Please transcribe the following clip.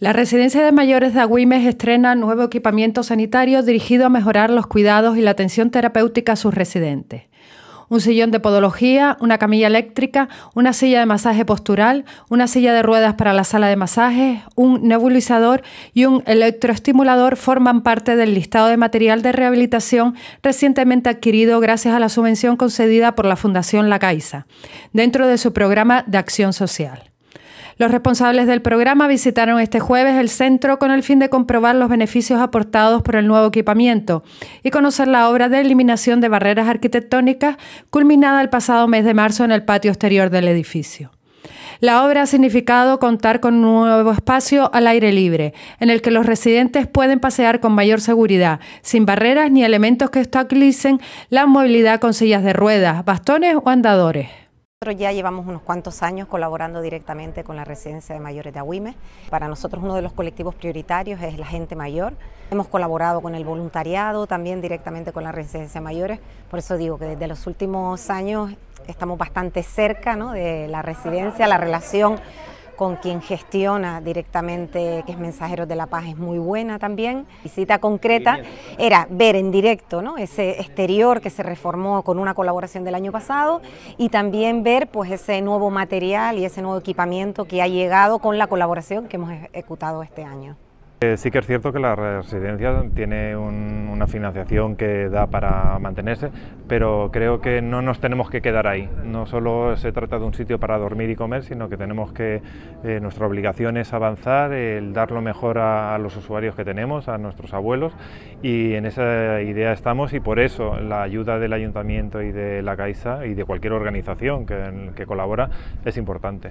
La Residencia de Mayores de Agüimes estrena nuevo equipamiento sanitario dirigido a mejorar los cuidados y la atención terapéutica a sus residentes. Un sillón de podología, una camilla eléctrica, una silla de masaje postural, una silla de ruedas para la sala de masajes, un nebulizador y un electroestimulador forman parte del listado de material de rehabilitación recientemente adquirido gracias a la subvención concedida por la Fundación La Caixa, dentro de su programa de acción social. Los responsables del programa visitaron este jueves el centro con el fin de comprobar los beneficios aportados por el nuevo equipamiento y conocer la obra de eliminación de barreras arquitectónicas culminada el pasado mes de marzo en el patio exterior del edificio. La obra ha significado contar con un nuevo espacio al aire libre, en el que los residentes pueden pasear con mayor seguridad, sin barreras ni elementos que obstaculicen la movilidad con sillas de ruedas, bastones o andadores. Nosotros ya llevamos unos cuantos años colaborando directamente con la Residencia de Mayores de Agüime. Para nosotros uno de los colectivos prioritarios es la gente mayor. Hemos colaborado con el voluntariado, también directamente con la Residencia de Mayores. Por eso digo que desde los últimos años estamos bastante cerca de la residencia, la relación con quien gestiona directamente, que es Mensajeros de la Paz, es muy buena también. Visita concreta era ver en directo ese exterior que se reformó con una colaboración del año pasado y también ver pues ese nuevo material y ese nuevo equipamiento que ha llegado con la colaboración que hemos ejecutado este año. Eh, sí que es cierto que la residencia tiene una financiación que da para mantenerse, pero creo que no nos tenemos que quedar ahí. No solo se trata de un sitio para dormir y comer, sino que tenemos que, eh, nuestra obligación es avanzar, el dar lo mejor a, los usuarios que tenemos, a nuestros abuelos, y en esa idea estamos y por eso la ayuda del ayuntamiento y de la Caixa y de cualquier organización que colabora es importante.